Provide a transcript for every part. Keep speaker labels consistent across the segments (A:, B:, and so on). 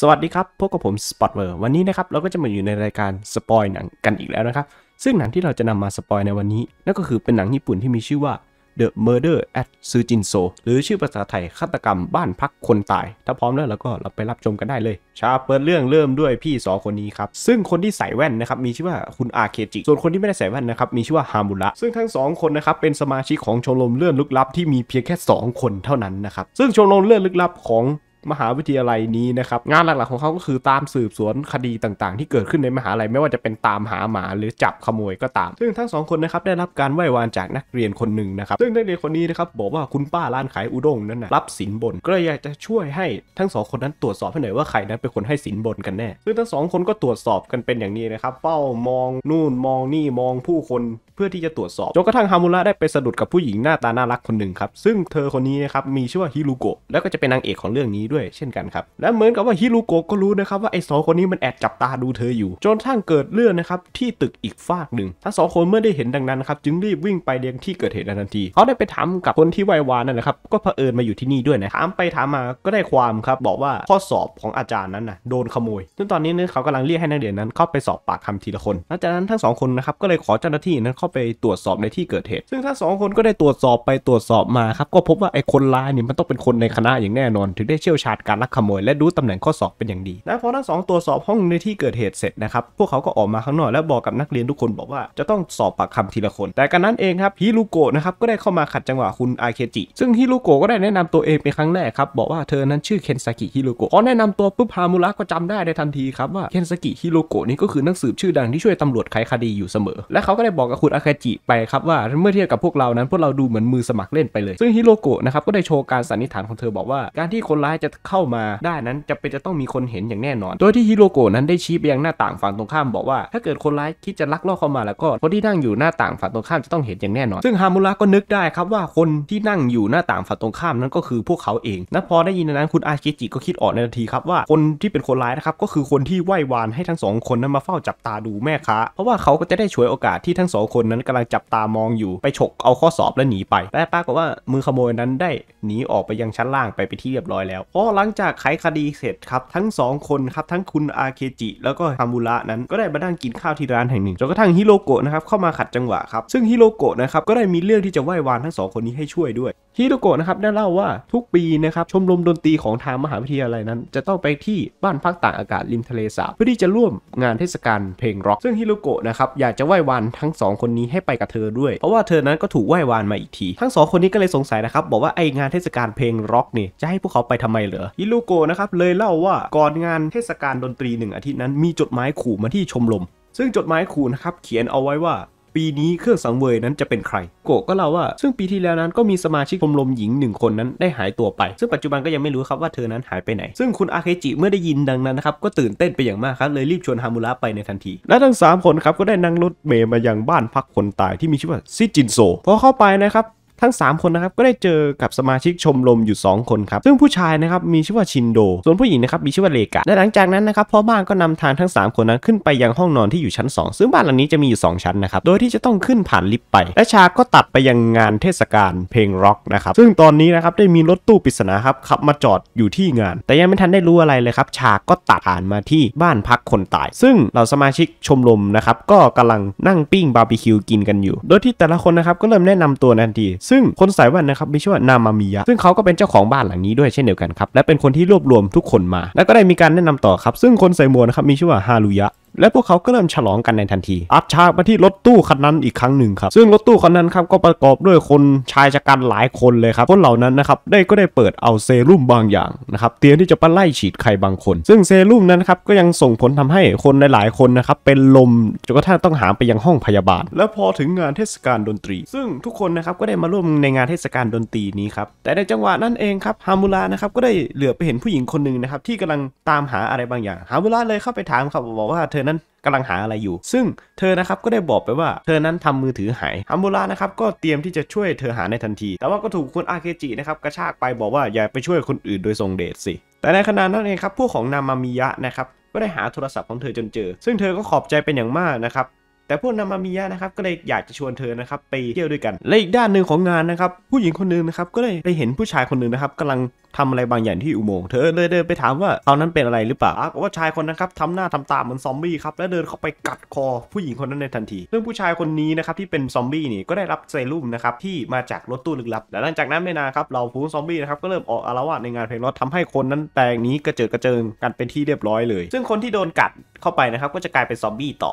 A: สวัสดีครับพบกับผมสปอตเวอร์วันนี้นะครับ เราก็จะมาอยู่ในรายการสปอยหนังกันอีกแล้วนะครับ ซึ่งหนังที่เราจะนำมาสปอยในวันนี้นั่นก็คือเป็นหนังญี่ปุ่นที่มีชื่อว่า The Murder at s u j i n s o หรือชื่อภาษาไทยฆาตกรรมบ้านพักคนตาย ถ้าพร้อมแล้วเราก็เราไปรับชมกันได้เลย ชาเปิดเรื่องเริ่มด้วยพี่สองคนนี้ครับ ซึ่งคนที่ใส่แว่นนะครับมีชื่อว่าคุณอาเคจิ ส่วนคนที่ไม่ได้ใส่แว่นนะครับมีชื่อว่าฮามุระ ซึ่งทั้งสองคนนะครับเป็นสมาชิกของชมรมเลื่อนลึกลับที่มีเพียงแค่2คนเท่านั้นนะครับซึ่งชมรมเลื่อนลึกลับของมหาวิทยาลัยนี้นะครับ งานหลักๆของเขาก็คือตามสืบสวนคดีต่างๆ ที่เกิดขึ้นในมหาลัยไม่ว่าจะเป็นตามหาหมาหรือจับขโมยก็ตาม ซึ่งทั้งสองคนนะครับได้รับการไหว้วานจากนักเรียนคนหนึ่งนะครับ ซึ่งนักเรียนคนนี้นะครับ บอกว่าคุณป้าร้านขายอุด้งนั้นนะรับสินบนก็เลยอยากจะช่วยให้ทั้งสองคนนั้นตรวจสอบให้หน่อยว่าใครนั้นเป็นคนให้สินบนกันแน่ซึ่งทั้งสองคนก็ตรวจสอบกันเป็นอย่างนี้นะครับเป้ามองนู่นมองนี่มองผู้คนเพื่อที่จะตรวจสอบจนกระทั่งฮามุระได้ไปสะดุดกับผู้หญิงหน้าตาน่ารักคนหนึ่งครับซึ่งเธอคนนี้นะครับมีชื่อว่าฮิรุโกะแล้วก็จะเป็นนางเอกของเรื่องนี้ดด้วยเช่นกันครับ และเหมือนกับว่าฮิรุโกะก็รู้นะครับว่าไอ้สองคนนี้มันแอบจับตาดูเธออยู่ จนทั้งเกิดเรื่องนะครับที่ตึกอีกฝากหนึ่งทั้งสองคนเมื่อได้เห็นดังนั้นครับจึงรีบวิ่งไปเรียงที่เกิดเหตุทันทีเขาได้ไปถามกับคนที่วยวานนั่นแหละครับก็เผอิญมาอยู่ที่นี่ด้วยนะถามไปถามมาก็ได้ความครับบอกว่าข้อสอบของอาจารย์นั้นนะโดนขโมยซึ่งตอนนี้เนี่ยเขากำลังเรียกให้นักเรียนนั้น เข้าไปสอบปากคำทีละคนหลังจากนั้นทั้งสองคนนะครับก็เลยขอเจ้าหน้าที่นั้นเข้าไปตรวจสอบในที่เกิดเหตุซึ่งทั้งสองคนก็ได้ตรวจสอบไปตรวจสอบมาครับก็พบว่าไอ้คนร้ายนี่มันต้องเป็นคนในคณะอย่างแน่นอนถึงได้เชี่ยวชาญการลักขโมยและรู้ตำแหน่งข้อสอบเป็นอย่างดี และพอทั้งสองตัวสอบห้องในที่เกิดเหตุเสร็จนะครับ พวกเขาก็ออกมาข้างนอกและบอกกับนักเรียนทุกคนบอกว่าจะต้องสอบปากคำทีละคน แต่กันนั้นเองครับฮิรุโกะนะครับก็ได้เข้ามาขัดจังหวะคุณอาเคจิซึ่งฮิรุโกะก็ได้แนะนำตัวเองเป็นครั้งแรกครับ บอกว่าเธอนั้นชื่อเคนสากิฮิรุโกะพอแนะนำตัวปุ๊บฮามุระก็จำได้ในทันทีครับว่าเคนสากิฮิรุโกะนี่ก็คือนักสืบชื่อดังที่ช่วยตำรวจไขคดีอยู่เสมอ และเขาก็ได้บอกกับคุณอาเคจิไปครับว่าเมื่อเทียบกับพวกเรานั้นพวกเราดูเหมือนมือสมัครเล่นไปเลย ซึ่งฮิโรโกะนะครับก็ได้โชว์การสันนิษฐานของเธอบอกว่าการที่คนร้ายจะเข้ามาได้นั้นจะเป็นจะต้องมีคนเห็นอย่างแน่นอน โดยที่ฮิโรโกะนั้นได้ชี้ไปยังหน้าต่างฝั่งตรงข้าม บอกว่าถ้าเกิดคนร้ายคิดจะลักลอบเข้ามาแล้วก็คนที่นั่งอยู่หน้าต่างฝั่งตรงข้ามจะต้องเห็นอย่างแน่นอน ซึ่งฮามุระก็นึกได้ครับว่าคนที่นั่งอยู่หน้าต่างฝั่งตรงข้ามนั้นก็คือพวกเขาเองนะพอได้ยินนั้นคุณอาคิจิก็คิดออกในทันทีครับว่าคนที่เป็นคนร้ายนะครับก็คือคนที่ไหว้วานให้ทั้งสองคนนั้นมาเฝ้าจับตาดูแม่ค้า เพราะว่าเขาก็จะได้ฉวยโอกาสที่ทั้งสองคนนั้นกำลังจับตามองอยู่ไปฉกเอาข้อสอบและหนีไปแต่ปรากฏว่ามือขโมยนั้นได้หนีออกไปยังชั้นล่างไปไปที่เรียบร้อยแล้วพก็หลังจากไขคดีเสร็จครับทั้ง2คนครับ ทั้งคุณอาเคจิแล้วก็ฮามุระนั้นก็ได้มาดั่งกินข้าวที่ร้านแห่งหนึ่งจนกระทั่งฮิโรโกะนะครับเข้ามาขัดจังหวะครับ ซึ่งฮิโรโกะนะครับก็ได้มีเรื่องที่จะไหว้วานทั้งสองคนนี้ให้ช่วยด้วยฮิโรโกะนะครับได้เล่าว่าทุกปีนะครับชมรมดนตรีของทางมหาวิทยาลัยนั้น จะต้องไปที่บ้านพักต่างอากาศริมทะเลสาบเพื่อที่จะร่วมงานเทศกาลเพลงร็อกซึ่งฮิโรโกะนะครับอยากจะไหว้วานทั้งสองคนนี้ให้ไปกับเธอด้วยเพราะว่าเธอนั้นก็ถูกไหว้วานมาอีกทีทั้งสองคนนี้ก็เลยสงสัยนะครับบอกว่าไองานเทศกาลเพลงร็อกเนี่ยจะให้พวกเขาไปทำไมเหรออิลูโกนะครับเลยเล่าว่าก่อนงานเทศกาลดนตรีหนึ่งอาทิตย์นั้นมีจดหมายขู่มาที่ชมรมซึ่งจดหมายขู่นะครับเขียนเอาไว้ว่าปีนี้เครื่องสังเวยนั้นจะเป็นใครโกก็เล่าว่าซึ่งปีที่แล้วนั้นก็มีสมาชิกชมรมหญิงหนึ่งคนนั้นได้หายตัวไป ซึ่งปัจจุบันก็ยังไม่รู้ครับว่าเธอนั้นหายไปไหน ซึ่งคุณอาเคจิเมื่อได้ยินดังนั้นนะครับก็ตื่นเต้นไปอย่างมากครับเลยรีบชวนฮามูระไปในทันที และทั้ง3คนครับก็ได้นั่งรถเมล์มายังบ้านพักคนตายที่มีชื่อว่าซิจินโซพอเข้าไปนะครับทั้ง 3 คนนะครับก็ได้เจอกับสมาชิกชมรมอยู่ 2 คนครับ ซึ่งผู้ชายนะครับมีชื่อว่าชินโดส่วนผู้หญิงนะครับมีชื่อว่าเลกะและหลังจากนั้นนะครับพ่อบ้านก็นำทางทั้ง 3 คนนั้นขึ้นไปยังห้องนอนที่อยู่ชั้น 2 ซึ่งบ้านหลังนี้จะมีอยู่ 2 ชั้นนะครับโดยที่จะต้องขึ้นผ่านลิฟต์ไป และชาก็ตัดไปยังงานเทศกาลเพลงร็อกนะครับซึ่งตอนนี้นะครับได้มีรถตู้ปริศนาครับขับมาจอดอยู่ที่งาน แต่ยังไม่ทันได้รู้อะไรเลยครับชาก็ตัดผ่านมาที่บ้านพักคนตาย ซึ่งเราสมาชิกชมรมนะครับก็กำลังนั่งปิ้งบาร์บีคิวกินกันอยู่โดยที่แต่ละคนนะครับก็เริ่มแนะนำตัวทันทีซึ่งคนสายแว่นนะครับ มีชื่อว่านามามิยะซึ่งเขาก็เป็นเจ้าของบ้านหลังนี้ด้วยเช่นเดียวกันครับ และเป็นคนที่รวบรวมทุกคนมา และก็ได้มีการแนะนำต่อครับ ซึ่งคนใส่หมวกนะครับ มีชื่อว่าฮารุยะและพวกเขาก็เริ่มฉลองกันในทันที อัดฉากมาที่รถตู้คันนั้นอีกครั้งหนึ่งครับ ซึ่งรถตู้คันนั้นครับก็ประกอบด้วยคนชายชะกันหลายคนเลยครับคนเหล่านั้นนะครับได้ก็ได้เปิดเอาเซรุ่มบางอย่างนะครับเตรียมที่จะไปไล่ฉีดใครบางคน ซึ่งเซรุ่มนั้นครับก็ยังส่งผลทำให้คนในหลายคนนะครับเป็นลมจนกระทั่งต้องหามไปยังห้องพยาบาล และพอถึงงานเทศกาลดนตรี ซึ่งทุกคนนะครับก็ได้มาร่วมในงานเทศกาลดนตรีนี้ครับ แต่ในจังหวะนั้นเองครับฮามูรานะครับก็ได้เหลือไปเห็นผู้หญิงคนหนึ่งนะครับที่กำลังตามหาอะไรบางอย่างฮามูลาเลยเข้าไปถามครับบอกว่าเธอนั้นกำลังหาอะไรอยู่ ซึ่งเธอนะครับก็ได้บอกไปว่า เธอนั้นทำมือถือหายฮัมบูรานะครับก็เตรียมที่จะช่วยเธอหาในทันที แต่ว่าก็ถูกคุณอาเคจินะครับกระชากไปบอกว่าอย่าไปช่วยคนอื่นโดยทรงเดชสิ แต่ในขณะนั้นเองครับพวกของนามามิยะนะครับก็ได้หาโทรศัพท์ของเธอจนเจอ ซึ่งเธอก็ขอบใจเป็นอย่างมากนะครับแต่พวกนามามิยะนะครับก็เลยอยากจะชวนเธอนะครับไปเที่ยวด้วยกันและอีกด้านหนึ่งของงานนะครับผู้หญิงคนหนึ่งนะครับก็เลยไปเห็นผู้ชายคนหนึ่งนะครับกำลังทำอะไรบางอย่างที่อุโมงค์เธอเลยเดินไปถามว่าเขานั้นเป็นอะไรหรือเปล่าว่าชายคนนั้นครับทำหน้าทำตาเหมือนซอมบี้ครับแล้วเดินเข้าไปกัดคอผู้หญิงคนนั้นในทันทีซึ่งผู้ชายคนนี้นะครับที่เป็นซอมบี้นี่ก็ได้รับเซรุ่มนะครับที่มาจากรถตู้ลึกลับและหลังจากนั้นไม่นานครับเราฟูงซอมบี้นะครับก็เริ่มออกอารวาสในงานเพลงรถทำให้คนนั้นแตกนี้กระเจิดกระเจิงกันเป็นที่เรียบร้อยเลย ซึ่งคนที่โดนกัดเข้าไปนะครับก็จะกลายเป็นซอมบี้ต่อ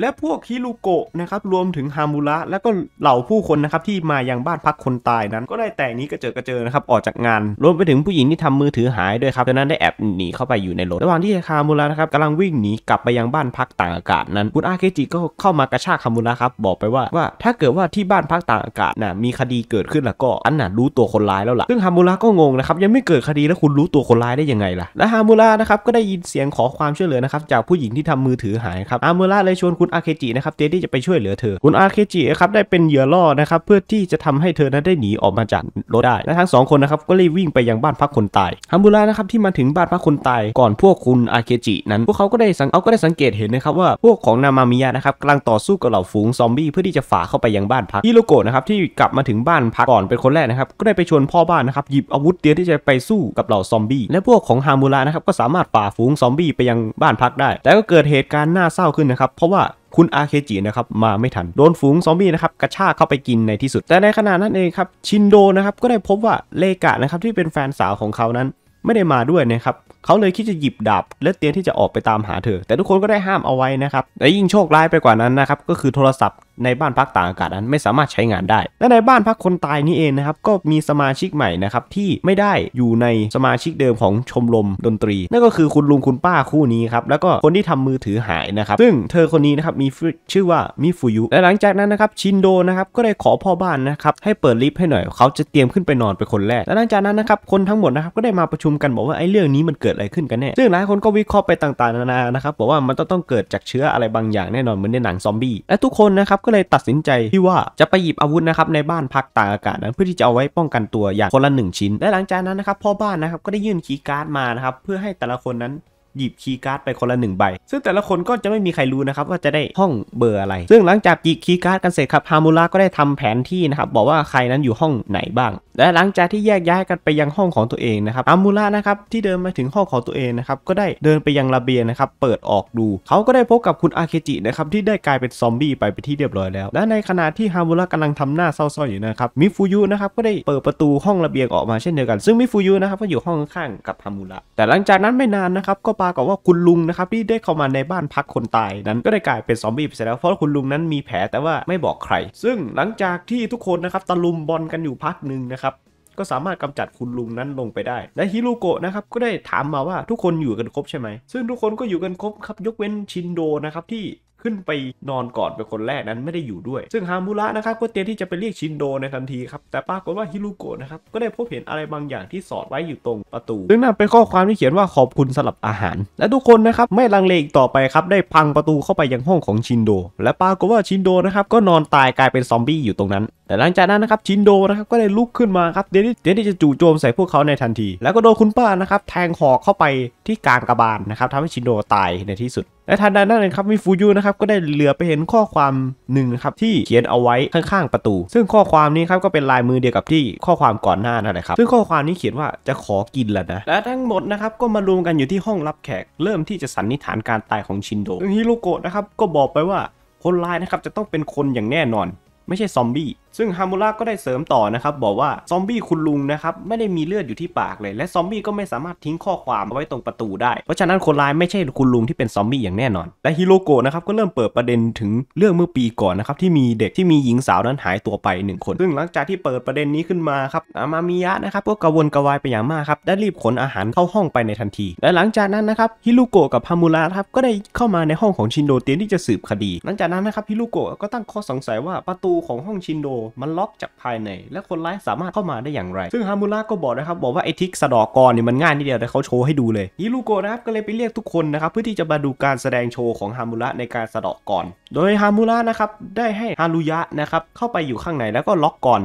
A: และพวกฮิรุโกะนะครับรวมถึงฮามุระแล้วก็เหล่าผู้คนนะครับที่มายังบ้านพักคนตายนั้น ก็ได้แต่งนี้กระเจิดกระเจิงนะครับออกจากงานรวมไปถึงผู้หญิงที่ทำมือถือหายด้วยครับดังนั้นได้แอบหนีเข้าไปอยู่ในรถระหว่างที่ฮามุระนะครับกำลังวิ่งหนีกลับไปยังบ้านพักต่างอากาศ นั้นคุณอาเคจิก็เข้ามากระชากฮามุระครับบอกไปว่าว่าถ้าเกิดว่าที่บ้านพักต่างอากาศนะมีคดีเกิดขึ้นแล้วก็อันน่ะรู้ตัวคนร้ายแล้วล่ะซึ่งฮามุระก็งงนะครับยังไม่เกิดคดีแล้วคุณรู้ตัวคนร้ายได้ยังไงล่ะและฮามูระนะครับก็ได้ยินเสียงขอความช่วยเหลือนะครับจากผู้หญิงที่ทำมือถือหายครับฮามูระเลยชวนคุณอาเคจินะครับเจที่จะไปช่วยเหลือเธอ คุณอาเคจิครับได้เป็นเหยื่อล่อนะครับ เพื่อที่จะทำให้เธอนั้นได้หนีออกมาจากรถได้ และทั้งสองคนนะครับก็เลยวิ่งไปยังบ้านพักคนตายฮัมบูระนะครับที่มาถึงบ้านพักคนตาย ก่อนพวกคุณอาเคจิ นั้นพวกเขาก็ได้สังเขาก็ได้สังเกตเห็นนะครับว่า พวกของนามามิยะนะครับกำลังต่อสู้กับเหล่าฝูงซอมบี้เพื่อที่จะฝ่าเข้าไปยังบ้านพักฮิโรโกะนะครับที่กลับมาถึงบ้านพักก่อนเป็นคนแรกนะครับก็ได้ไปชวนพ่อบ้านนะครับหยิบอาวุธเตรียมที่จะไปสู้กับเหล่าซอมบี้และพวกของฮามูระนะครับก็สามารถฝ่าฝูงซอมบี้ไปยังบ้านพักได้ แต่ก็เกิดเหตุการณ์น่าเศร้าขึ้นนะครับเพราะว่าคุณอาเคจินะครับ มาไม่ทันโดนฝูงซอมบี้นะครับ กระชากเข้าไปกินในที่สุด แต่ในขณะนั้นเองครับ ชินโดนะครับ ก็ได้พบว่าเลกะนะครับ ที่เป็นแฟนสาวของเขานั้นไม่ได้มาด้วยนะครับเขาเลยคิดจะหยิบดาบและเตรียมที่จะออกไปตามหาเธอ แต่ทุกคนก็ได้ห้ามเอาไว้นะครับและยิ่งโชคร้ายไปกว่านั้นนะครับก็คือโทรศัพท์ในบ้านพักต่างอากาศนั้นไม่สามารถใช้งานได้ และในบ้านพักคนตายนี้เองนะครับก็มีสมาชิกใหม่นะครับที่ไม่ได้อยู่ในสมาชิกเดิมของชมรมดนตรีนั่นก็คือคุณลุงคุณป้าคู่นี้ครับแล้วก็คนที่ทำมือถือหายนะครับ ซึ่งเธอคนนี้นะครับมีชื่อว่ามิฟุยุและหลังจากนั้นนะครับชินโดนะครับก็ได้ขอพ่อบ้านนะครับให้เปิดลิฟต์ให้หน่อย เขาจะเตรียมขึ้นไปนอนเป็นคนแรกและหลังจากนั้นนะครับคนทั้งหมดนะครับก็ได้มาประชุมกัน บอกว่าไอ้เรื่องนี้มันเกิดดอะไรขึ้นกันแน่ซึ่งหลายคนก็วิเคราะห์ไปต่างๆนานานะครับบอกว่ามันต้องเกิดจากเชื้ออะไรบางอย่างแน่นอน เหมือนในหนังซอมบี้ และทุกคนนะครับก็เลยตัดสินใจที่ว่าจะไปหยิบอาวุธนะครับในบ้านพักตากอากาศนั้นเพื่อที่จะเอาไว้ป้องกันตัวอย่าง คนละหนึ่งชิ้น และหลังจากนั้นนะครับ พ่อบ้านนะครับก็ได้ยื่นคีย์การ์ดมานะครับเพื่อให้แต่ละคนนั้นหยิบคีย์การ์ดไปคนละหนึ่งใบ ซึ่งแต่ละคนก็จะไม่มีใครรู้นะครับ ว่าจะได้ห้องเบอร์อะไร ซึ่งหลังจากหยิบคีย์การ์ดกันเสร็จครับ ฮามูระก็ได้ทำแผนที่นะครับ บอกว่าใครนั้นอยู่ห้องไหนบ้าง และหลังจากที่แยกย้ายกันไปยังห้องของตัวเองนะครับฮามูระนะครับ ที่เดินมาถึงห้องของตัวเองนะครับก็ได้เดินไปยังระเบียงนะครับเปิดออกดู เขาก็ได้พบกับคุณอาเคจินะครับที่ได้กลายเป็นซอมบี้ไปไปที่เรียบร้อยแล้ว และในขณะที่ฮามูระกำลังทำหน้าเศร้าๆอยู่นะครับ มิฟูยุนะครับก็ได้เปิดประตูห้องระเบียงออกมาเช่นเดียวกัน ซึ่งมิฟูยุนะครับก็อยู่ห้องข้างกับฮามูระแต่หลังจากนั้นไม่นานนะครับก็ปากบว่าคุณลุงนะครับที่ได้เข้ามาในบ้านพักคนตาย นั้นก็ได้กลายเป็นซอมบี้ไปแล้วเพราะคุณลุงนั้นมีแผลแต่ว่าไม่บอกใครซึ่งหลังจากที่ทุกคนนะครับตะลุมบอลกันอยู่พักหนึ่งนะครับก็สามารถกำจัดคุณลุงนั้นลงไปได้ และฮิรุโกะนะครับก็ได้ถามมาว่าทุกคนอยู่กันครบใช่ไหมซึ่งทุกคนก็อยู่กันครบครับยกเว้นชินโดนะครับที่ขึ้นไปนอนก่อนเป็นคนแรกนั้นไม่ได้อยู่ด้วย ซึ่งฮามูระนะครับก็เตรียมที่จะไปเรียกชินโดในทันทีครับ แต่ปรากฏว่าฮิรุโกะนะครับก็ได้พบเห็นอะไรบางอย่างที่สอดไว้อยู่ตรงประตู ซึ่งนั่นเป็นข้อความที่เขียนว่าขอบคุณสำหรับอาหาร และทุกคนนะครับไม่ลังเลอีกต่อไปครับได้พังประตูเข้าไปยังห้องของชินโด และปรากฏว่าชินโดนะครับก็นอนตายกลายเป็นซอมบี้อยู่ตรงนั้น แต่หลังจากนั้นนะครับชินโดนะครับก็ได้ลุกขึ้นมาครับเดนเดนจะจู่โจมใส่พวกเขาในทันที แล้วก็โดนคุณป้านะครับแทงหอกเข้าไปที่กลางกระบาลนะครับทำให้ชินโดตายในที่สุดและทันใดนั้นเองครับมิฟูยุนะครับ ก็ได้เหลือไปเห็นข้อความหนึ่งครับ ที่เขียนเอาไว้ข้างๆ ประตู ซึ่งข้อความนี้ครับก็เป็นลายมือเดียวกับที่ข้อความก่อนหน้านั่นแหละครับ ซึ่งข้อความนี้เขียนว่าจะขอกินแล้วนะ และทั้งหมดนะครับก็มารวมกันอยู่ที่ห้องรับแขกเริ่มที่จะสันนิษฐานการตายของชินโดฮิโรโกะนะครับก็บอกไปว่าคนร้ายนะครับจะต้องเป็นคนอย่างแน่นอน ไม่ใช่ซอมบี้ซึ่งฮามูระก็ได้เสริมต่อนะครับ บอกว่าซอมบี้คุณลุงนะครับ ไม่ได้มีเลือดอยู่ที่ปากเลย และซอมบี้ก็ไม่สามารถทิ้งข้อความาไว้ตรงประตูได้เพราะฉะนั้นคนร้ายไม่ใช่คุณลุงที่เป็นซอมบี้อย่างแน่นอน และฮิโรโกะนะครับก็เริ่มเปิดประเด็นถึงเรื่องเมื่อปีก่อนนะครับ ที่มีเด็กที่มีหญิงสาวนั้นหายตัวไป 1 คน ซึ่งหลังจากที่เปิดประเด็นนี้ขึ้นมาครับอามามิยะนะครับก็กระวนกระวายไปอย่างมากครับได้รีบขนอาหารเข้าห้องไปในทันที และหลังจากนั้นนะครับฮิโรโกะกับฮามูระครับก็ได้เข้ามาในห้องของชินโดเตียนที่จะสืบคดี หลังจากนั้นนะครับฮิโรโกะก็ตั้งข้อสงสัยว่าประตูของห้องชินโดมันล็อกจากภายในและคนร้ายสามารถเข้ามาได้อย่างไร ซึ่งฮามูระก็บอกนะครับ บอกว่าไอทิกสะดอกรเนี่ยมันง่ายนิดเดียวแต่เขาโชว์ให้ดูเลยฮิรุโกะนะครับก็เลยไปเรียกทุกคนนะครับ เพื่อที่จะมาดูการแสดงโชว์ของฮามูระในการสะดอกรโดยฮามูระนะครับ ได้ให้ฮารุยะนะครับเข้าไปอยู่ข้างในแล้วก็ล็อกกร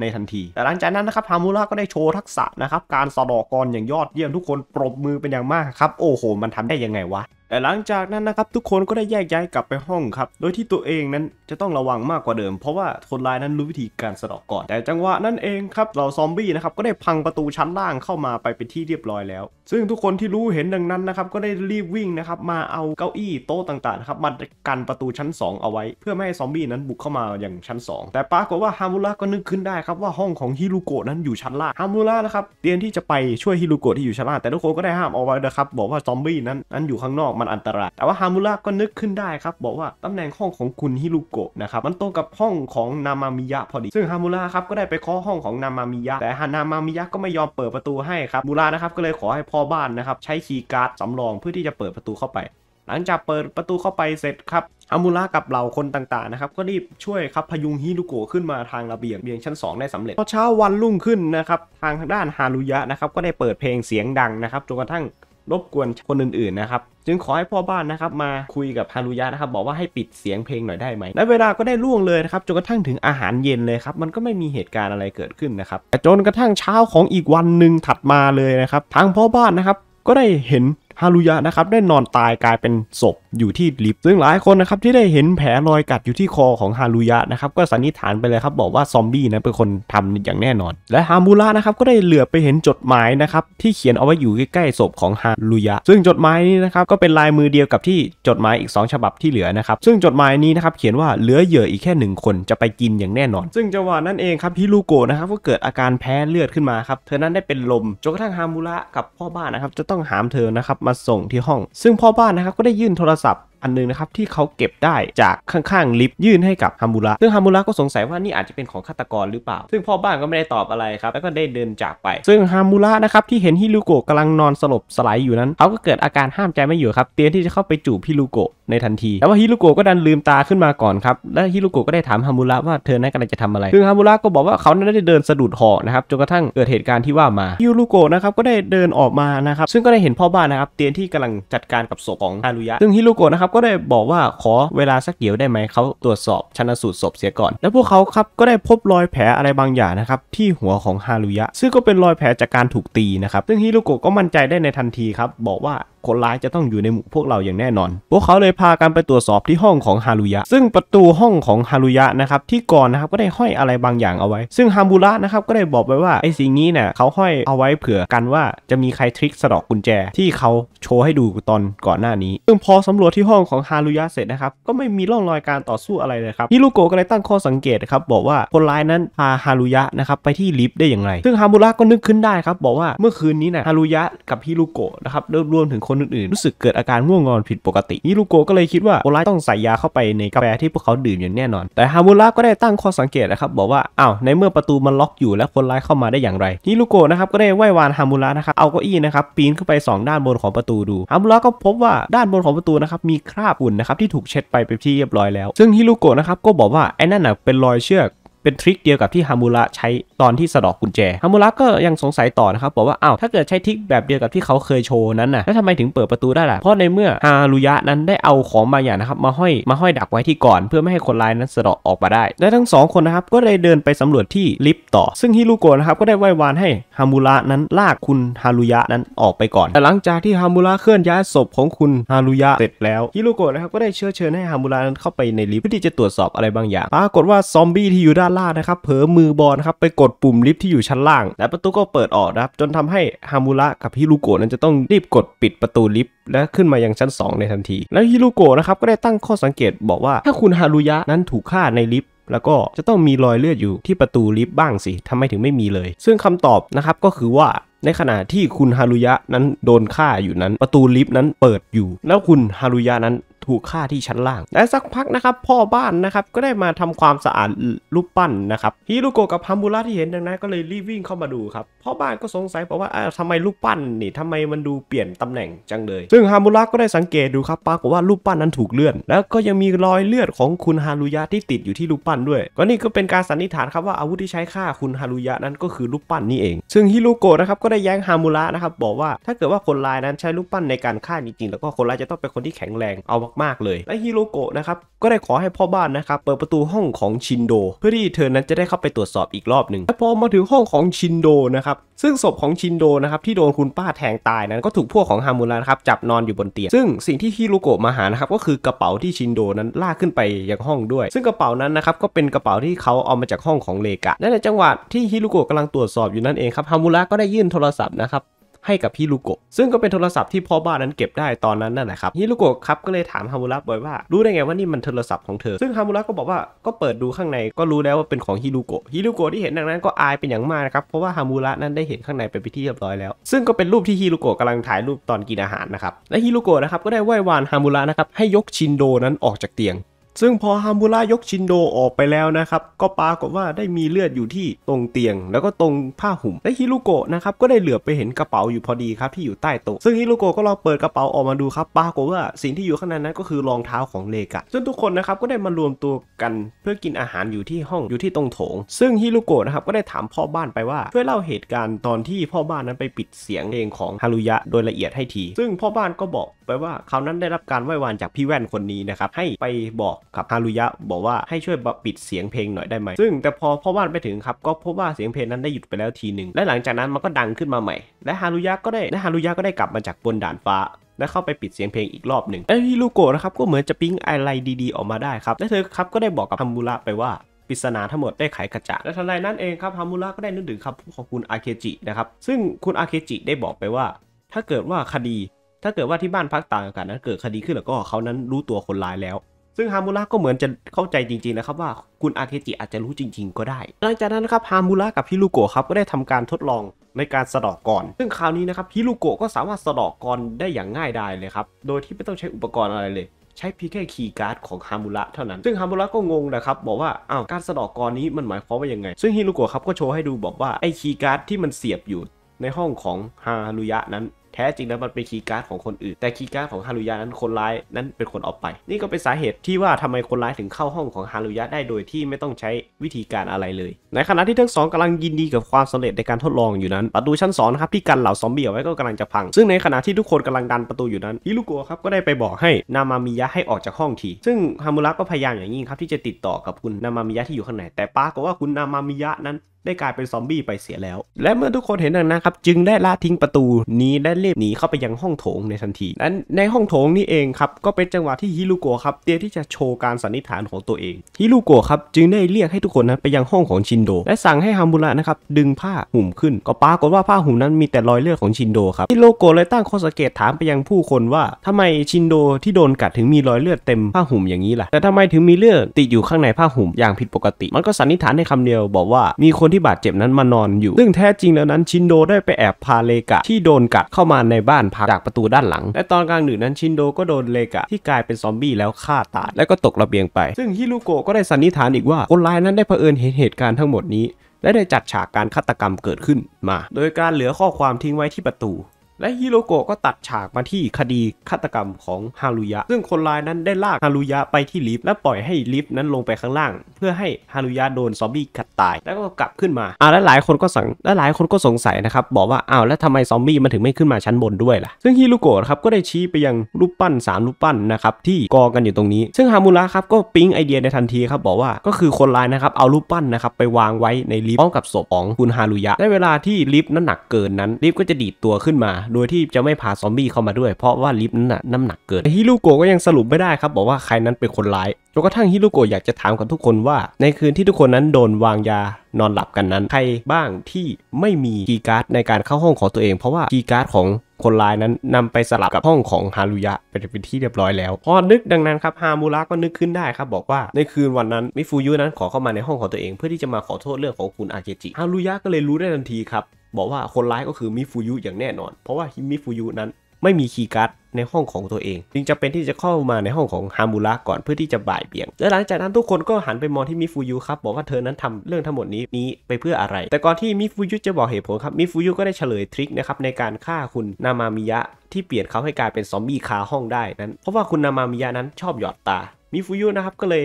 A: ในทันที แต่หลังจากนั้นนะครับฮามูระก็ได้โชว์ทักษะนะครับการสะดอกรอย่างยอดเยี่ยมทุกคนปรบมือเป็นอย่างมากครับโอ้โห มันทำได้ยังไงวะแต่หลังจากนั้นนะครับ ทุกคนก็ได้แยกย้ายกลับไปห้องครับ โดยที่ตัวเองนั้นจะต้องระวังมากกว่าเดิมเพราะว่าคนร้ายนั้นรู้วิธีการสะดอกก่อน แต่จังหวะนั้นเองครับเราซอมบี้นะครับก็ได้พังประตูชั้นล่างเข้ามาไปเป็นที่เรียบร้อยแล้ว ซึ่งทุกคนที่รู้เห็นดังนั้นนะครับก็ได้รีบวิ่งนะครับมาเอาเก้าอี้โต๊ะต่างๆครับมากันประตูชั้น2เอาไว้เพื่อไม่ให้ซอมบี้นั้นบุกเข้ามาอย่างชั้น2 แต่ปรากฏว่าฮามูระก็นึกขึ้นได้ครับว่าห้องของฮิรุโกะนั้นอยู่ชั้นล่างฮามูระนะครับเตรียมที่จะไปช่วยฮิรุโกะที่อยู่ชั้นล่างแต่ทุกคนก็ได้ห้ามเอาไว้นะครับบอกว่าซอมบี้นั้นนั้นอยู่ข้างนอกมันอันตราย แต่ว่าฮามุระก็นึกขึ้นได้ครับ บอกว่าตำแหน่งห้องของคุณฮิรุโกะนะครับมันตรงกับห้องของนามามิยะพอดี ซึ่งฮามุระครับก็ได้ไปเคาะห้องของนามามิยะแต่ฮานามามิยะก็ไม่ยอมเปิดประตูให้ครับมุระนะครับก็เลยขอให้พ่อบ้านนะครับใช้คีย์การ์ดสำรองเพื่อที่จะเปิดประตูเข้าไป หลังจากเปิดประตูเข้าไปเสร็จครับอามูระกับเหล่าคนต่างๆนะครับก็รีบช่วยครับพยุงฮิรุโกะขึ้นมาทางระเบียงเบียงชั้น2ได้สำเร็จพอเช้าวันรุ่งขึ้นนะครับทางด้านฮารุยะนะครับก็ได้เปิดเพลงเสียงดังนะครับจนกระทั่งรบกวนคนอื่นๆนะครับ จึงขอให้พ่อบ้านนะครับ มาคุยกับฮารุยะนะครับ บอกว่าให้ปิดเสียงเพลงหน่อยได้ไหมและเวลาก็ได้ล่วงเลยนะครับ จนกระทั่งถึงอาหารเย็นเลยครับ มันก็ไม่มีเหตุการณ์อะไรเกิดขึ้นนะครับแต่จนกระทั่งเช้าของอีกวันหนึ่งถัดมาเลยนะครับทางพ่อบ้านนะครับก็ได้เห็นฮารุยะนะครับได้นอนตายกลายเป็นศพอยู่ที่ลิฟต์ซึ่งหลายคนนะครับที่ได้เห็นแผลรอยกัดอยู่ที่คอของฮารุยะนะครับก็สันนิษฐานไปเลยครับบอกว่าซอมบี้นะเป็นคนทำอย่างแน่นอน และฮามูระนะครับก็ได้เหลือไปเห็นจดหมายนะครับ ที่เขียนเอาไว้อยู่ใกล้ๆศพของฮารุยะซึ่งจดหมายนี้นะครับก็เป็นลายมือเดียวกับที่จดหมายอีก 2 ฉบับที่เหลือนะครับ ซึ่งจดหมายนี้นะครับเขียนว่าเหลือเหยื่ออีกแค่1คนจะไปกินอย่างแน่นอนซึ่งจังหวะนั้นเองครับฮิลูโกนะครับก็เกิดอาการแพ้เลือดขึ้นมาครับเธอนั้นได้เป็นลมจนกระทั่งฮามูระกับพ่อบ้านนะครับ จะต้องหามเธอนะครับมาส่งที่ห้อง ซึ่งพ่อบ้านนะครับก็ได้ยื่นโทรศัพท์ันนึงนะครับที่เขาเก็บได้จากข้างๆลิฟต์ยื่นให้กับฮามูระซึ่งฮามูระก็สงสัยว่านี่อาจจะเป็นของฆาตกรหรือเปล่า ซึ่งพ่อบ้านก็ไม่ได้ตอบอะไรครับแล้วก็ได้เดินจากไป ซึ่งฮามูระนะครับที่เห็นฮิรุโกะกำลังนอนสลบสลายอยู่นั้นเขาก็เกิดอาการห้ามใจไม่อยู่ครับ เตรียมที่จะเข้าไปจูบฮิรุโกะในทันทีแต่ว่าฮิรุโกะก็ดันลืมตาขึ้นมาก่อนครับและฮิรุโกะก็ได้ถามฮามูระว่าเธอนั้นกำลังจะทำอะไร ซึ่งฮามูระก็บอกว่าเขานั้นได้เดินสะดุดหอนะครับจนกระทั่งเกิดเหตุการณ์ที่ว่ามาฮิลูโกะนะครับก็ได้เดินออกมานะครับซึ่งก็ได้เห็นพ่อบ้านนะครับ เตียนที่กำลังจัดการกับศพของฮารุยะ ซึ่งฮิลูโกะนะครับก็ได้บอกว่าขอเวลาสักเดี๋ยวได้ไหมเขาตรวจสอบชันสูตรศพเสียก่อน แล้วพวกเขาครับก็ได้พบรอยแผลอะไรบางอย่างนะครับ ที่หัวของฮารุยะ ซึ่งก็เป็นรอยแผลจากการถูกตีนะครับซึ่งฮิโรโกะก็มั่นใจได้ในทันทีครับ บอกว่าคนร้ายจะต้องอยู่ในหมู่พวกเราอย่างแน่นอน พวกเขาเลยพากันไปตรวจสอบที่ห้องของฮารุยะ ซึ่งประตูห้องของฮารุยะนะครับที่ก่อนนะครับก็ได้ห้อยอะไรบางอย่างเอาไว้ ซึ่งฮามุระนะครับก็ได้บอกไปว่าไอ้สิ่งนี้เนี่ยเขาห้อยเอาไว้เผื่อกันว่าจะมีใครทริกสะดอกกุญแจที่เขาโชว์ให้ดูตอนก่อนหน้านี้ ซึ่งพอสำรวจที่ห้องของฮารุยะเสร็จนะครับก็ไม่มีร่องรอยการต่อสู้อะไรเลยครับ ฮิรุโกะก็เลยตั้งข้อสังเกตครับบอกว่าคนร้ายนั้นพาฮารุยะนะครับไปที่ลิฟต์ได้อย่างไรซึ่งฮามุระก็นึกขึ้นได้ครับบอกว่าเมื่อคืนนี้นะฮารุยะกับฮิรุโกะนะครับรวมถึงคนคนอื่นๆรู้สึกเกิดอาการง่วงงอนผิดปกติฮิรุโกะก็เลยคิดว่าโอไลต้องใส่ยาเข้าไปในกาแฟที่พวกเขาดื่มอย่างแน่นอน แต่ฮามุระก็ได้ตั้งข้อสังเกตนะครับบอกว่าอ้าวในเมื่อประตูมันล็อกอยู่แล้วคนร้ายเข้ามาได้อย่างไรฮิรุโกะนะครับก็ได้ไหว้วานฮามุระนะครับเอาเก้าอี้นะครับปีนขึ้นไป 2 ด้านบนของประตูดูฮามุระก็พบว่าด้านบนของประตูนะครับมีคราบอุ่นนะครับที่ถูกเช็ดไปเป็นที่เรียบร้อยแล้ว ซึ่งฮิรุโกะนะครับก็บอกว่าไอ้นั่นน่ะเป็นรอยเชือกเป็นทริคเดียวกับที่ฮามูระใช้ตอนที่สะดอกกุญแจ ฮามูระก็ยังสงสัยต่อนะครับ บอกว่าอ้าวถ้าเกิดใช้ทริคแบบเดียวกับที่เขาเคยโชว์นั้นน่ะ แล้วทำไมถึงเปิดประตูได้ล่ะ เพราะในเมื่อฮารุยะนั้นได้เอาของบางอย่างนะครับ มาห้อย มาห้อยดักไว้ที่ก่อน เพื่อไม่ให้คนร้ายนั้นสะดอกออกมาได้ และทั้งสองคนนะครับ ก็เลยเดินไปสำรวจที่ลิฟต์ต่อ ซึ่งฮิรุโกะนะครับก็ได้ไหว้วานให้ฮามูระนั้นลากคุณฮารุยะนั้นออกไปก่อน แต่หลังจากที่ฮามูระเคลื่อนย้ายศพของคุณฮารุยะเสร็จแล้วฮิรุโกะนะครับก็ได้เชื้อเชิญให้ฮามูระนั้นเข้าไปในลิฟต์เพื่อที่จะตรวจสอบอะไรบางอย่าง ปรากฏว่าซอมบี้ที่อยู่ด้านล่างนะครับเผลอมือบอลครับไปกดปุ่มลิฟที่อยู่ชั้นล่างและประตูก็เปิดออกนะครับ จนทำให้ฮามูระกับฮิรุโกะนั้นจะต้องรีบกดปิดประตูลิฟต์และขึ้นมายังชั้น 2 ในทันที แล้วฮิรุโกะนะครับก็ได้ตั้งข้อสังเกตบอกว่าถ้าคุณฮารุยะนั้นถูกฆ่าในลิฟต์แล้วก็จะต้องมีรอยเลือดอยู่ที่ประตูลิฟต์บ้างสิทำไมถึงไม่มีเลย ซึ่งคำตอบนะครับก็คือว่า ในขณะที่คุณฮารุยะนั้นโดนฆ่าอยู่นั้น ประตูลิฟต์นั้นเปิดอยู่ แล้วคุณฮารุยะนั้นถูกฆ่าที่ชั้นล่าง และสักพักนะครับพ่อบ้านนะครับก็ได้มาทำความสะอาดรูปปั้นนะครับฮิรุโกะกับฮัมบูระที่เห็นดังนั้นก็เลยรีบวิ่งเข้ามาดูครับพ่อบ้านก็สงสัยเพราะว่าทำไมรูปปั้นนี่ทำไมมันดูเปลี่ยนตำแหน่งจังเลย ซึ่งฮัมบูระก็ได้สังเกตดูครับปรากฏว่ารูปปั้นนั้นถูกเลื่อน แล้วก็ยังมีรอยเลือดของคุณฮารุยะที่ติดอยู่ที่รูปปั้นด้วยก็นี่ก็เป็นการสันนิษฐานครับว่าอาวุธที่ใช้ฆ่าคุณฮารุยะนั้นก็คือรูปปั้นนี่เองซึ่งฮิรุโกะนะครับก็ได้แย้งฮามูระนะครับบอกว่าถ้าเกิดว่าคนร้ายนั้นใช้รูปปั้นในการฆ่าจริงๆแล้วก็คนร้ายจะต้องเป็นคนที่แข็งแรงเอามากๆเลยและฮิโรโกะนะครับก็ได้ขอให้พ่อบ้านนะครับ เปิดประตูห้องของชินโด เพื่อที่เธอนั้นจะได้เข้าไปตรวจสอบอีกรอบหนึ่งและพอมาถึงห้องของชินโดนะครับซึ่งศพของชินโดนะครับที่โดนคุณป้าแทงตายนั้นก็ถูกพวกของฮามูระครับจับนอนอยู่บนเตียงซึ่งสิ่งที่ฮิโรโกะมาหานะครับก็คือกระเป๋าที่ชินโดนั้นลากขึ้นไปยังห้องด้วย ซึ่งกระเป๋านั้นนะครับก็เป็นกระเป๋าที่เขาเอามาจากห้องของเลกะและในจังหวะที่ฮิโรโกะกำลังตรวจสอบอยู่นั่นเองครับฮามูระก็ได้ยื่นโทรศัพท์นะครับให้กับฮิรุโกะซึ่งก็เป็นโทรศัพท์ที่พ่อบ้านนั้นเก็บได้ตอนนั้นนั่นแหละครับฮิรุโกะครับก็เลยถามฮามูระบ่อยว่า รู้ได้ไงว่านี่มันโทรศัพท์ของเธอ ซึ่งฮามูระก็บอกว่าก็เปิดดูข้างในก็รู้แล้วว่าเป็นของฮิรุโกะฮิรุโกะที่เห็นดังนั้นก็อายเป็นอย่างมากนะครับเพราะว่าฮามูระนั้นได้เห็นข้างในเป็นที่เรียบร้อยแล้ว ซึ่งก็เป็นรูปที่ฮิรุโกะกำลังถ่ายรูปตอนกินอาหารนะครับและฮิรุโกะนะครับก็ได้ไหว้วานฮามูระนะครับให้ยกชินโดนั้นออกจากเตียงซึ่งพอฮามูระยกชินโดออกไปแล้วนะครับ ก็ปรากฏว่าได้มีเลือดอยู่ที่ตรงเตียงแล้วก็ตรงผ้าห่มและฮิรุโกะนะครับ ก็ได้เหลือบไปเห็นกระเป๋าอยู่พอดีครับ ที่อยู่ใต้โต๊ะซึ่งฮิรุโกะก็ลองเปิดกระเป๋าออกมาดูครับปรากฏว่าสิ่งที่อยู่ข้างในนั้นก็คือรองเท้าของเลกะซึ่งทุกคนนะครับ ก็ได้มารวมตัวกัน เพื่อกินอาหารอยู่ที่ห้องอยู่ที่ตรงโถง ซึ่งฮิรุโกะนะครับก็ได้ถามพ่อบ้านไปว่าช่วยเล่าเหตุการณ์ตอนที่พ่อบ้านนั้นไปปิดเสียงเพลงของฮารุยะโดยละเอียดให้ที ซึ่งพ่อบ้านก็บอกไปว่าเขานั้นได้รับการไว้วานจากพี่แว่นคนนี้นะครับให้ไปบอกครับฮารุยะบอกว่าให้ช่วยปิดเสียงเพลงหน่อยได้ไหม ซึ่งแต่พอพ่อวานไปถึงครับก็พบว่าเสียงเพลงนั้นได้หยุดไปแล้วทีหนึ่งและหลังจากนั้นมันก็ดังขึ้นมาใหม่ และฮารุยะก็ได้และฮารุยะก็ได้กลับมาจากบนด่านฟ้า และเข้าไปปิดเสียงเพลงอีกรอบหนึ่งและฮิรูโกะนะครับก็เหมือนจะปิ้งอะไรดี ๆออกมาได้ครับและเธอครับก็ได้บอกกับฮามูระไปว่าปริศนาทั้งหมดได้ไขกระจางและทันใดนั้นเองครับฮามูระก็ได้นึกถึงคำพูดของคุณอาเคจินะครับซึ่งคุณอาเคจิได้บอกไปว่า ถ้าเกิดว่าคดี ถ้าเกิดว่าที่บ้านพักต่างกันนั้นเกิดคดีขึ้น แล้วก็เขานั้นรู้ตัวคนร้ายแล้วซึ่งฮามูระก็เหมือนจะเข้าใจจริงๆนะครับว่าคุณอาเคจิอาจจะรู้จริงๆก็ได้ หลังจากนั้นนะครับฮามูระกับฮิรุโกะครับก็ได้ทำการทดลองในการสะดอกก่อนซึ่งคราวนี้นะครับฮิรุโกะก็สามารถสะดอกก่อนได้อย่างง่ายดายเลยครับโดยที่ไม่ต้องใช้อุปกรณ์อะไรเลย ใช้เพียงแค่คีย์การ์ดของฮามูระเท่านั้น ซึ่งฮามูระก็งงนะครับ บอกว่า อ้าว การสะดอกกอนนี้มันหมายความว่ายังไง ซึ่งฮิรุโกะครับก็โชว์ให้ดูบอกว่าไอ้คีย์การ์ดที่มันเสียบอยู่ในห้องของฮารุยะนั้นแท้จริงแล้วมันเป็นคีย์การ์ดของคนอื่น แต่คีย์การ์ดของฮารุยะนั้นคนร้ายนั้นเป็นคนเอาไป นี่ก็เป็นสาเหตุที่ว่าทำไมคนร้ายถึงเข้าห้องของฮารุยะได้โดยที่ไม่ต้องใช้วิธีการอะไรเลย ในขณะที่ทั้งสองกำลังยินดีกับความสำเร็จในการทดลองอยู่นั้นประตูชั้นสองครับที่กันเหล่าซอมบี้เอาไว้ก็กำลังจะพัง ซึ่งในขณะที่ทุกคนกำลังดันประตูอยู่นั้นฮิรุโกะครับก็ได้ไปบอกให้นามามิยะให้ออกจากห้องทีซึ่งฮามุระก็พยายามอย่างยิ่งครับ ที่จะติดต่อกับคุณนามามิยะที่อยู่ข้างในแต่ปรากฏว่าคุณนามามิยะนั้นได้กลายเป็นซอมบี้ไปเสียแล้ว และเมื่อทุกคนเห็นดังนั้นครับจึงได้ละทิ้งประตูนี้และเรียบหนีเข้าไปยังห้องโถงในทันที นั้นในห้องโถงนี้เองครับก็เป็นจังหวะที่ฮิรุโกะครับเตรียมที่จะโชว์การสันนิษฐานของตัวเอง ฮิรุโกะครับจึงได้เรียกให้ทุกคนนะไปยังห้องของชินโด และสั่งให้ฮามุระนะครับดึงผ้าห่มขึ้นก็ปรากฏว่าผ้าห่มนั้นมีแต่รอยเลือดของชินโดครับฮิรูโกะเลยตั้งข้อสังเกตถามไปยังผู้คนว่า ทำไมชินโดที่โดนกัดถึงมีรอยเลือดเต็มผ้าห่มอย่างนี้ล่ะแต่ทำไมถึงมีเลือดติดอยู่ข้างในผ้าห่มอย่างผิดปกติ มันก็สันนิษฐานในคำเดียว บอกว่ามีคนที่บาดเจ็บนั้นมานอนอยู่ ซึ่งแท้จริงแล้วนั้นชินโดได้ไปแอบพาเลกะที่โดนกัดเข้ามาในบ้านพักจากประตูด้านหลัง และตอนกลางดึกนั้นชินโดก็โดนเลกะที่กลายเป็นซอมบี้แล้วฆ่าตายและก็ตกระเบียงไป ซึ่งฮิรุโกะก็ได้สันนิษฐานอีกว่าคนร้ายนั้นได้เผอิญเห็นเหตุการณ์ทั้งหมดนี้ และได้จัดฉากการฆาตกรรมเกิดขึ้นมา โดยการเหลือข้อความทิ้งไว้ที่ประตูและฮิโรโกะก็ตัดฉากมาที่คดีฆาตกรรมของฮารุยะซึ่งคนร้ายนั้นได้ลากฮารุยะไปที่ลิฟต์และปล่อยให้ลิฟต์นั้นลงไปข้างล่าง เพื่อให้ฮารุยะโดนซอมบี้กัดตาย แล้วก็กลับขึ้นมาอ้าวและหลายคนก็สังและหลายคนก็สงสัยนะครับ บอกว่าอ้าวแล้วทำไมซอมบี้มันถึงไม่ขึ้นมาชั้นบนด้วยล่ะซึ่งฮิโรโกะครับก็ได้ชี้ไปยังรูปปั้นสามรูปปั้นนะครับ ที่กอกันอยู่ตรงนี้ ซึ่งฮามูระครับก็ปิ๊งไอเดียในทันทีครับบอกว่าก็คือคนร้ายนะครับเอารูปปั้นนะครับไปวางไว้ในลิฟต์พร้อมกับศพของคุณฮารุยะในเวลาที่ลิฟต์นั้นหนักเกินนั้น ลิฟต์ก็จะดีดตัวขึ้นมาโดยที่จะไม่พาซอมบี้เข้ามาด้วย เพราะว่าลิฟต์นั้นน่ะน้ำหนักเกินฮิลูโกก็ยังสรุปไม่ได้ครับ บอกว่าใครนั้นเป็นคนร้ายจนกระทั่งฮิลูโกอยากจะถามกับทุกคนว่า ในคืนที่ทุกคนนั้นโดนวางยานอนหลับกันนั้นใครบ้างที่ไม่มีกีการ์ดในการเข้าห้องของตัวเอง เพราะว่ากีการ์ดของคนร้ายนั้นนำไปสลับกับห้องของฮารุยะเป็นเป็นที่เรียบร้อยแล้วพอนึกดังนั้นครับฮามูระก็นึกขึ้นได้ครับบอกว่าในคืนวันนั้นมิฟูยุนั้นขอเข้ามาในห้องของตัวเอง เพื่อที่จะมาขอโทษเรื่องของคุณอาเกจิฮารุยะก็เลยรู้ได้ทันทีครับบอกว่าคนร้ายก็คือมิฟูยุอย่างแน่นอน เพราะว่า มิฟูยุนั้นไม่มีคีย์การ์ดในห้องของตัวเองจึงจะเป็นที่จะเข้ามาในห้องของฮามูระก่อนเพื่อที่จะบ่ายเบี่ยงและหลังจากนั้นทุกคนก็หันไปมองที่มิฟูยุครับบอกว่าเธอนั้นทำเรื่องทั้งหมดนี้นี้ไปเพื่ออะไร แต่ก่อนที่มิฟูยุจะบอกเหตุผลครับมิฟูยุก็ได้เฉลยทริคนะครับในการฆ่าคุณนามามิยะที่เปลี่ยนเขาให้กลายเป็นซอมบี้คาห้องได้นั้น เพราะว่าคุณนามามิยะนั้นชอบหยอดตามิฟูยุนะครับก็เลย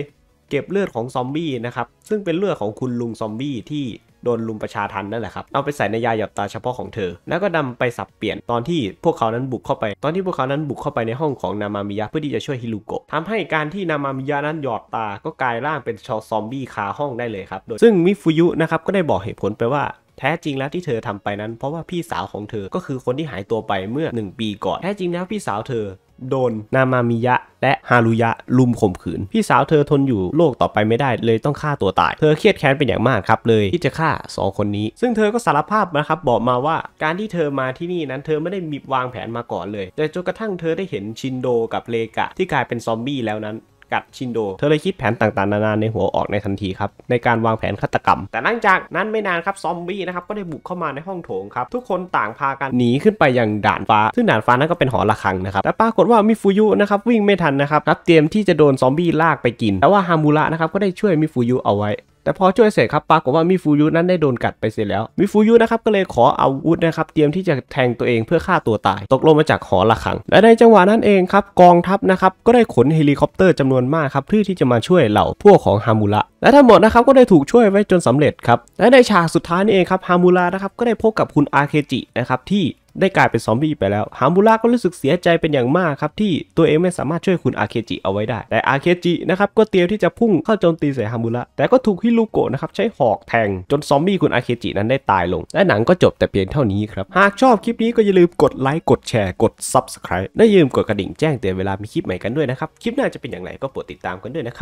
A: เก็บเลือดของซอมบี้นะครับซึ่งเป็นเลือดของคุณลุงซอมบี้ที่โดนลุมประชาทันนั่นแหละครับเอาไปใส่ในยาหยอดตาเฉพาะของเธอแล้วก็นำไปสับเปลี่ยนตอนที่พวกเขานั้นบุกเข้าไปตอนที่พวกเขานั้นบุกเข้าไปในห้องของนามามิยะเพื่อที่จะช่วยฮิลูโกะทำให้การที่นามามิยะนั้นหยอดตาก็กลายร่างเป็นชอซอมบี้คาห้องได้เลยครับโดยซึ่งมิฟุยุนะครับก็ได้บอกเหตุผลไปว่า แท้จริงแล้วที่เธอทำไปนั้น เพราะว่าพี่สาวของเธอก็คือคนที่หายตัวไปเมื่อ1ปีก่อนแท้จริงแล้วพี่สาวเธอโดน นามามิยะ และฮารุยะลุมข่มขืน พี่สาวเธอทนอยู่โลกต่อไปไม่ได้ เลยต้องฆ่าตัวตาย เธอเครียดแค้นเป็นอย่างมากครับ เลยที่จะฆ่า2 คนนี้ ซึ่งเธอก็สารภาพนะครับบอกมาว่า การที่เธอมาที่นี่นั้นเธอไม่ได้มีวางแผนมาก่อนเลย แต่จนกระทั่งเธอได้เห็นชินโดกับเลกะที่กลายเป็นซอมบี้แล้วนั้นกัดชินโด เธอเลยคิดแผนต่างๆนานาในหัวออกในทันทีครับ ในการวางแผนฆาตกรรม แต่หลังจากนั้นไม่นานครับซอมบี้นะครับ ก็ได้บุกเข้ามาในห้องโถงครับ ทุกคนต่างพากันหนีขึ้นไปยังด่านฟ้า ซึ่งด่านฟ้านั้นก็เป็นหอระฆังนะครับแต่ปรากฏว่ามิฟูยุนะครับวิ่งไม่ทันนะครับรับเตรียมที่จะโดนซอมบี้ลากไปกินแต่ว่าฮามูระนะครับก็ได้ช่วยมิฟูยุเอาไว้แต่พอช่วยเสร็จครับปรากฏว่ามิฟูยุนั้นได้โดนกัดไปเสียแล้วมิฟูยุนะครับก็เลยขออาวุธนะครับเตรียมที่จะแทงตัวเองเพื่อฆ่าตัวตาย ตกลงมาจากหอระฆัง และในจังหวะนั้นเองครับกองทัพนะครับก็ได้ขนเฮลิคอปเตอร์จำนวนมากครับเพื่อที่จะมาช่วยเหล่า พวกของฮามูระและทั้งหมดนะครับก็ได้ถูกช่วยไว้จนสำเร็จครับและในฉากสุดท้ายนี่เองครับฮามูระนะครับก็ได้พบกับคุณอาเคจินะครับที่ได้กลายเป็นซอมบี้ไปแล้วฮามูระก็รู้สึกเสียใจเป็นอย่างมากครับที่ตัวเองไม่สามารถช่วยคุณอาเคจิเอาไว้ได้ แต่อาเคจินะครับก็เตรียมที่จะพุ่งเข้าโจมตีใส่ฮามูระแต่ก็ถูกฮิรุโกะนะครับใช้หอกแทงจนซอมบี้คุณอาเคจินั้นได้ตายลง และหนังก็จบแต่เพียงเท่านี้ครับ หากชอบคลิปนี้ก็อย่าลืมกดไลค์ กดแชร์กด Subscribe และอย่าลืมกดกระดิ่งแจ้งเตือนเวลามีคลิปใหม่กันด้วยนะครับคลิปหน้าจะเป็นอย่างไรก็โปรดติดตามกันด้วยนะครับ